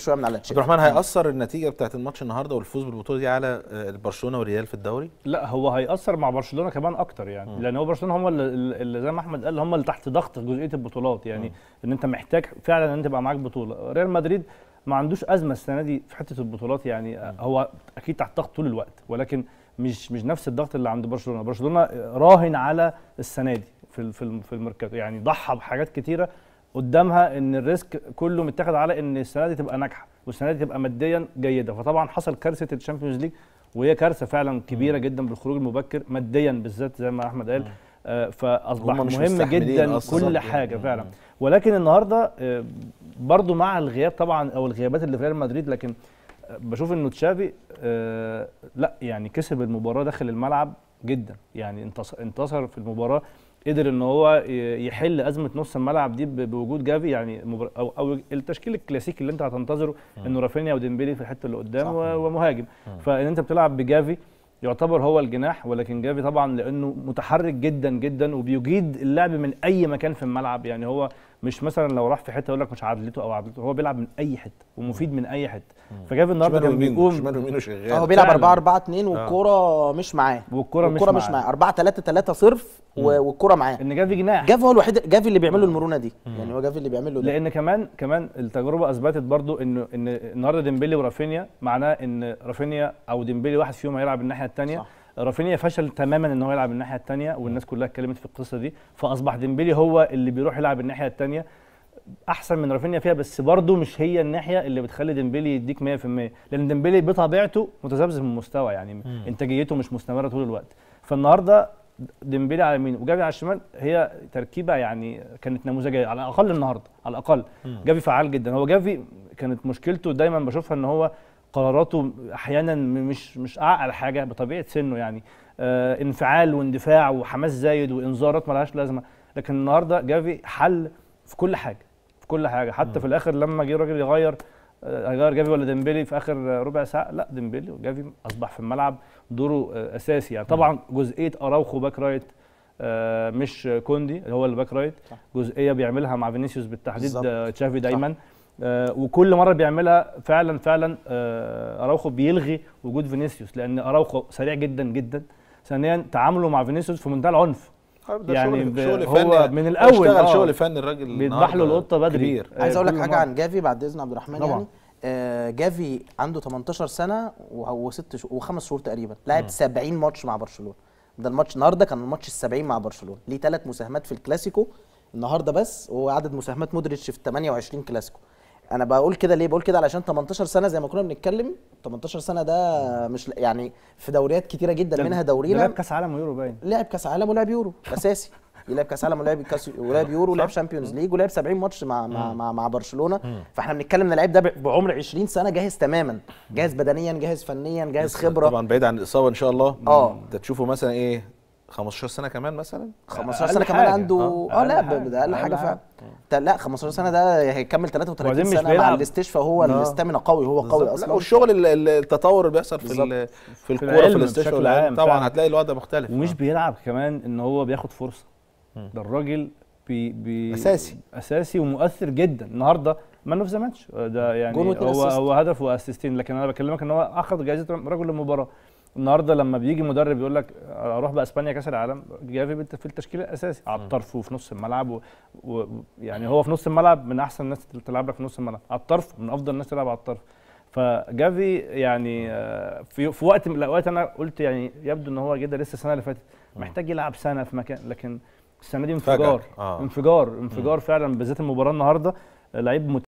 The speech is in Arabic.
شويه من على تشيلسي عبد الرحمن هيأثر النتيجه بتاعت الماتش النهارده والفوز بالبطوله دي على آه، برشلونه والريال في الدوري؟ لا هو هيأثر مع برشلونه كمان اكتر يعني م. لان هو برشلونه هم اللي زي ما احمد قال هم اللي تحت ضغط في جزئيه البطولات يعني م. ان انت محتاج فعلا ان انت يبقى معاك بطوله ريال مدريد ما عندوش ازمه السنه دي في حته البطولات يعني م. هو اكيد تحت ضغط طول الوقت ولكن مش مش نفس الضغط اللي عند برشلونه برشلونه راهن على السنه دي في في الميركاتو يعني ضحى بحاجات كتيره قدامها ان الريسك كله متاخد على ان السنه دي تبقى ناجحه والسنه دي تبقى ماديا جيده فطبعا حصل كارثه الشامبيونز ليج وهي كارثه فعلا كبيره جدا بالخروج المبكر ماديا بالذات زي ما احمد قال آه، فاصبح مهم جدا كل حاجه فعلا ولكن النهارده آه، برضو مع الغياب طبعا او الغيابات اللي في ريال مدريد لكن آه، بشوف انه تشافي لا يعني كسب المباراه داخل الملعب جدا يعني انتصر في المباراه قدر ان هو يحل ازمه نص الملعب دي بوجود جافي يعني مبر... او او التشكيل الكلاسيكي اللي انت هتنتظره انه رافينيا وديمبلي في الحته اللي قدام ومهاجم فان انت بتلعب بجافي يعتبر هو الجناح ولكن جافي طبعا لانه متحرك جدا جدا وبيجيد اللعب من اي مكان في الملعب يعني هو مش مثلا لو راح في حته يقول لك مش عدلته او عدلته هو بيلعب من اي حته ومفيد من اي حته فجاف النهارده كان بيقوم شمال شغال هو بيلعب 4 4 2 والكوره مش معاه والكوره مش معاه مش معاه 4 3 3 صرف والكوره معاه ان جافي جناح جافي هو الوحيد جافي اللي بيعمل له المرونه دي يعني هو جافي اللي بيعمل له لان كمان كمان التجربه اثبتت برضو ان ان النهارده ديمبلي ورافينيا معناه ان رافينيا او ديمبلي واحد فيهم هيلعب الناحيه الثانيه رافينيا فشل تماما ان هو يلعب الناحيه الثانيه والناس كلها اتكلمت في القصه دي فاصبح ديمبلي هو اللي بيروح يلعب الناحيه الثانيه احسن من رافينيا فيها بس برضه مش هي الناحيه اللي بتخلي ديمبلي يديك 100% لان ديمبلي بطبيعته متذبذب من المستوى يعني انتاجيته مش مستمره طول الوقت فالنهارده ديمبلي على اليمين وجافي على الشمال هي تركيبه يعني كانت نموذجيه على الاقل النهارده على الاقل جافي فعال جدا هو جافي كانت مشكلته دايما بشوفها ان هو قراراته احيانا مش مش اعقل حاجه بطبيعه سنه يعني آه انفعال واندفاع وحماس زايد وانذارات ملهاش لازمه لكن النهارده جافي حل في كل حاجه في كل حاجه حتى م. في الاخر لما جه الراجل يغير هيغير آه، جافي ولا ديمبلي في اخر ربع ساعه لا ديمبلي وجافي اصبح في الملعب دوره آه، اساسي يعني طبعا جزئيه اراوخو باك رايت آه، مش كوندي اللي هو الباك رايت جزئيه بيعملها مع فينيسيوس بالتحديد تشافي دايما صح. آه، وكل مره بيعملها فعلا فعلا آه، اراوخو بيلغي وجود فينيسيوس لان اراوخو سريع جدا جدا ثانيا تعامله مع فينيسيوس في منتهى العنف آه، يعني شغل, هو فني من الاول اشتغل شغل فني الراجل بيذبح له القطه بدري كبير. عايز اقول لك حاجه عن جافي بعد اذن عبد الرحمن يعني. طبعا. يعني آه جافي عنده 18 سنه وست شهور وخمس شهور تقريبا لعب 70 ماتش مع برشلونه ده الماتش النهارده كان الماتش ال 70 مع برشلونه ليه ثلاث مساهمات في الكلاسيكو النهارده بس وعدد مساهمات مودريتش في 28 كلاسيكو انا بقول كده ليه بقول كده علشان 18 سنه زي ما كنا بنتكلم 18 سنه ده مش يعني في دوريات كتيره جدا منها دورينا لعب كاس عالم ويورو باين لعب كاس عالم ولعب يورو اساسي لعب كاس عالم ولعب كاس ولعب يورو ولعب شامبيونز ليج ولعب 70 ماتش مع مع مع, مع برشلونه فاحنا بنتكلم ان اللعيب ده بعمر 20 سنه جاهز تماما جاهز بدنيا جاهز فنيا جاهز خبره طبعا بعيد عن الاصابه ان شاء الله اه انت تشوفه مثلا ايه 15 سنه كمان مثلا 15 سنه كمان حاجة. عنده اه, آه، لا ده اقل حاجه فعلا لا 15 سنه ده هيكمل 33 سنه مع الاستشفاء هو الاستامنا آه. قوي هو قوي اصلا والشغل التطور اللي بيحصل في في الكوره في الاستشفاء طبعا فعلا. هتلاقي الوضع مختلف ومش آه. بيلعب كمان ان هو بياخد فرصه ده الراجل بي بي اساسي اساسي ومؤثر جدا النهارده مان اوف ذا ماتش ده يعني هو هو هدف واسيستين لكن انا بكلمك ان هو اخذ جائزه رجل المباراه النهارده لما بيجي مدرب يقول لك اروح باسبانيا كاس العالم جافي في التشكيل الاساسي على الطرف وفي نص الملعب ويعني هو في نص الملعب من احسن الناس اللي تلعب لك في نص الملعب على الطرف من افضل الناس تلعب على الطرف فجافي يعني آه، في في وقت من الاوقات انا قلت يعني يبدو ان هو كده لسه السنه اللي فاتت محتاج يلعب سنه في مكان لكن السنه دي انفجار آه. انفجار انفجار فعلا بالذات المباراه النهارده لعيب